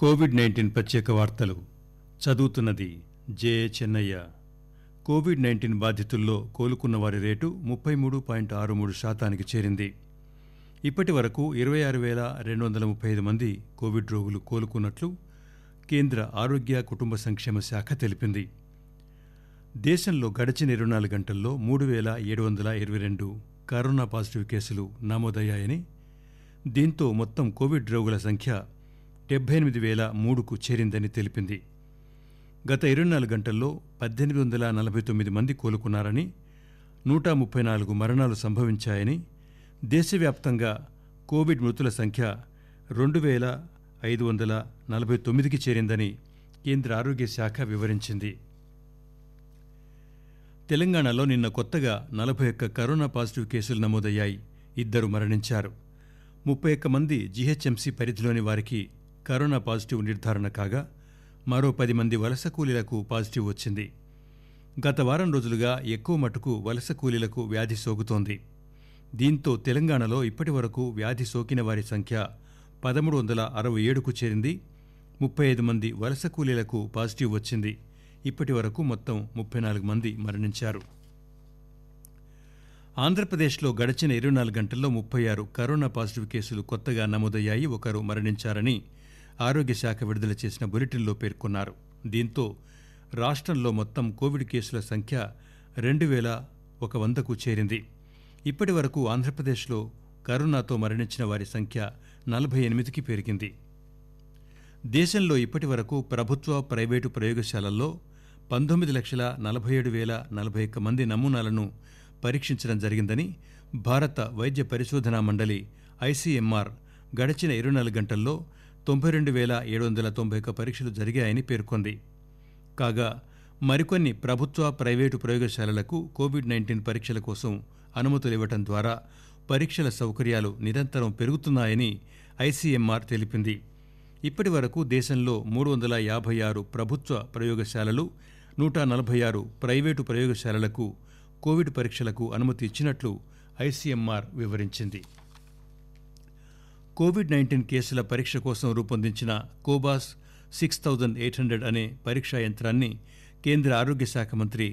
Covid nineteen ప్రత్యేక వార్తలు చదువుతున్నది జే చెన్నయ్య కోవిడ్ నైన్టీన్ బాధితుల్లో కోలుకున్న వారి రేటు ముప్పై మూడు పాయింట్ ఆరు మూడు శాతానికి చేరింది ఇప్పటి వరకు ఇరవై ఆరు వేల రెండు వందల ముప్పై ఐదు మంది కోవిడ్ రోగులు కోలుకున్నట్లు కేంద్ర ఆరోగ్య కుటుంబ సంక్షేమ శాఖ తెలిపింది దేశంలో గడిచిన ఇరవై నాలుగు గంటల్లో మూడు వేల ఏడు వందల ఇరవై రెండు కరోనా పాజిటివ్ కేసులు నమోదయ్యాయని దీంతో మొత్తం కోవిడ్ రోగుల సంఖ్య డెబ్బై ఎనిమిది వేల మూడుకు చేరిందని తెలిపింది గత ఇరవై నాలుగు గంటల్లో పద్దెనిమిది వందల నలభై తొమ్మిది మంది కోలుకున్నారని నూట ముప్పై నాలుగు మరణాలు సంభవించాయని దేశవ్యాప్తంగా కోవిడ్ మృతుల సంఖ్య రెండు వేల ఐదు వందల నలభై తొమ్మిదికి చేరిందని కేంద్ర ఆరోగ్య శాఖ వివరించింది తెలంగాణలో నిన్న కొత్తగా నలభై ఒక్క కరోనా పాజిటివ్ కేసులు నమోదయ్యాయి ఇద్దరు మరణించారు ముప్పై ఒక్క మంది జీహెచ్ఎంసీ పరిధిలోని వారికి కరోనా పాజిటివ్ నిర్ధారణ కాగా మరో పది మంది వలస కూలీలకు పాజిటివ్ వచ్చింది గత వారం రోజులుగా ఎక్కువ మటుకు వలస కూలీలకు వ్యాధి సోకుతోంది దీంతో తెలంగాణలో ఇప్పటి వరకు వ్యాధి సోకిన వారి సంఖ్య పదమూడు వందల అరవై ఏడుకు చేరింది ముప్పై ఐదు మంది వలస కూలీలకు పాజిటివ్ వచ్చింది ఇప్పటి వరకు మొత్తం ముప్పై నాలుగు మంది మరణించారు ఆంధ్రప్రదేశ్లో గడిచిన ఇరవై నాలుగు గంటల్లో ముప్పై ఆరు కరోనా పాజిటివ్ కేసులు కొత్తగా నమోదయ్యాయి ఒకరు మరణించారని ఆరోగ్య శాఖ విడుదల చేసిన బులెటిన్లో పేర్కొన్నారు దీంతో రాష్ట్రంలో మొత్తం కోవిడ్ కేసుల సంఖ్య రెండు వేల ఒక వందకు చేరింది ఇప్పటి వరకు ఆంధ్రప్రదేశ్లో కరోనాతో మరణించిన వారి సంఖ్య నలభై ఎనిమిదికి పెరిగింది దేశంలో ఇప్పటి వరకు ప్రభుత్వ ప్రైవేటు ప్రయోగశాలల్లో పంతొమ్మిది లక్షల నలభై ఏడు వేల నలభై ఒక్క మంది నమూనాలను పరీక్షించడం జరిగిందని భారత వైద్య పరిశోధనా మండలి ఐసీఎంఆర్ గడిచిన ఇరవై నాలుగు గంటల్లో తొంభై రెండు వేల ఏడు వందల తొంభై ఒక పరీక్షలు జరిగాయని పేర్కొంది కాగా మరికొన్ని ప్రభుత్వ ప్రైవేటు ప్రయోగశాలలకు కోవిడ్ నైన్టీన్ పరీక్షల కోసం అనుమతులు ఇవ్వటం ద్వారా పరీక్షల సౌకర్యాలు నిరంతరం పెరుగుతున్నాయని ఐసీఎంఆర్ తెలిపింది ఇప్పటి వరకు దేశంలో మూడు వందల యాభై ఆరు ప్రభుత్వ ప్రయోగశాలలు నూట నలభై ఆరు ప్రైవేటు ప్రయోగశాలలకు కోవిడ్ పరీక్షలకు అనుమతి ఇచ్చినట్లు ఐసీఎంఆర్ వివరించింది కోవిడ్ నైన్టీన్ కేసుల పరీక్ష కోసం రూపొందించిన Cobas six thousand eight hundred అనే పరీక్షా యంత్రాన్ని కేంద్ర ఆరోగ్య శాఖ మంత్రి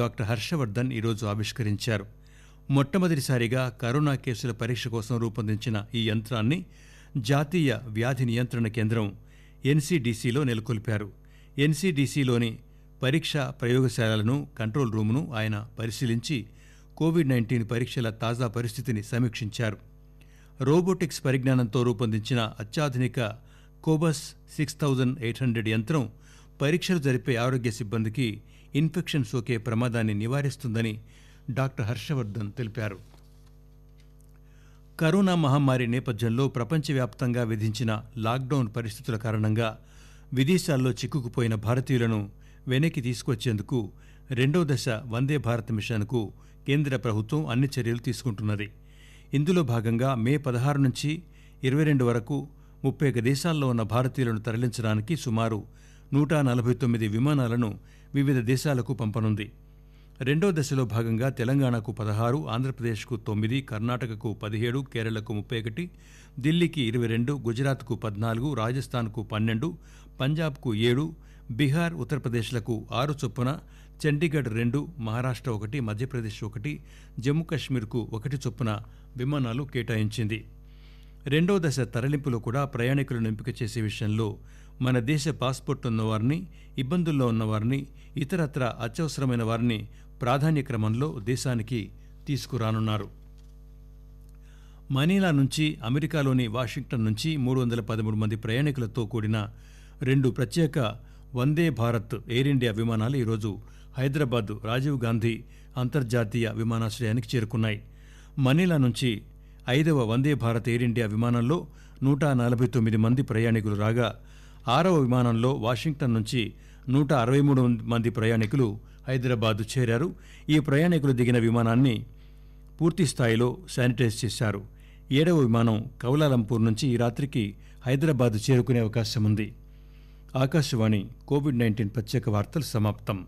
డాక్టర్ హర్షవర్ధన్ ఈరోజు ఆవిష్కరించారు మొట్టమొదటిసారిగా కరోనా కేసుల పరీక్ష కోసం రూపొందించిన ఈ యంత్రాన్ని జాతీయ వ్యాధి నియంత్రణ కేంద్రం ఎన్సీడీసీలో నెలకొల్పారు ఎన్సీడీసీలోని పరీక్షా ప్రయోగశాలలను కంట్రోల్ రూమ్ను ఆయన పరిశీలించి కోవిడ్ నైన్టీన్ పరీక్షల తాజా పరిస్థితిని సమీక్షించారు రోబోటిక్స్ పరిజ్ఞానంతో రూపొందించిన అత్యాధునిక Cobas six thousand eight hundred యంత్రం పరీక్షలు జరిపే ఆరోగ్య సిబ్బందికి ఇన్ఫెక్షన్ సోకే ప్రమాదాన్ని నివారిస్తుందని డాక్టర్ హర్షవర్ధన్ తెలిపారు కరోనా మహమ్మారి నేపథ్యంలో ప్రపంచవ్యాప్తంగా విధించిన లాక్డౌన్ పరిస్థితుల కారణంగా విదేశాల్లో చిక్కుకుపోయిన భారతీయులను వెనక్కి తీసుకొచ్చేందుకు రెండో దశ వందే భారత్ మిషన్కు కేంద్ర ప్రభుత్వం అన్ని చర్యలు తీసుకుంటున్నది ఇందులో భాగంగా మే పదహారు నుంచి ఇరవై రెండు వరకు ముప్పై ఒక దేశాల్లో ఉన్న భారతీయులను తరలించడానికి సుమారు నూట నలభై తొమ్మిది విమానాలను వివిధ దేశాలకు పంపనుంది రెండో దశలో భాగంగా తెలంగాణకు పదహారు ఆంధ్రప్రదేశ్కు తొమ్మిది కర్ణాటకకు పదిహేడు కేరళకు ముప్పై ఒకటి ఢిల్లీకి ఇరవై రెండు గుజరాత్కు పద్నాలుగు రాజస్థాన్కు పన్నెండు పంజాబ్కు ఏడు బీహార్ ఉత్తరప్రదేశ్లకు ఆరు చొప్పున చండీగఢ్ రెండు మహారాష్ట్ర ఒకటి మధ్యప్రదేశ్ ఒకటి జమ్మూ ఒకటి చొప్పున విమానాలు కేటాయించింది రెండో దశ తరలింపులో కూడా ప్రయాణికులను ఎంపిక చేసే విషయంలో మన దేశ పాస్పోర్ట్ ఉన్నవారిని ఇబ్బందుల్లో ఉన్నవారిని ఇతరత్ర అత్యవసరమైన వారిని ప్రాధాన్య క్రమంలో దేశానికి తీసుకురానున్నారు మనీలా నుంచి అమెరికాలోని వాషింగ్టన్ నుంచి మూడు వందల పదమూడు మంది ప్రయాణికులతో కూడిన రెండు ప్రత్యేక వందే భారత్ ఎయిర్ ఇండియా విమానాలు ఈరోజు హైదరాబాద్ రాజీవ్ గాంధీ అంతర్జాతీయ విమానాశ్రయానికి చేరుకున్నాయి మనీలా నుంచి ఐదవ వందే భారత్ ఎయిర్ ఇండియా విమానంలో నూట నలభై తొమ్మిది మంది ప్రయాణికులు రాగా ఆరవ విమానంలో వాషింగ్టన్ నుంచి నూట అరవై మూడు మంది ప్రయాణికులు హైదరాబాద్ చేరారు ఈ ప్రయాణికులు దిగిన విమానాన్ని పూర్తి స్థాయిలో శానిటైజ్ చేశారు ఏడవ విమానం కౌలాలంపూర్ నుంచి ఈ రాత్రికి హైదరాబాద్ చేరుకునే అవకాశం ఉంది ఆకాశవాణి కోవిడ్ నైన్టీన్ ప్రత్యేక వార్తలు సమాప్తం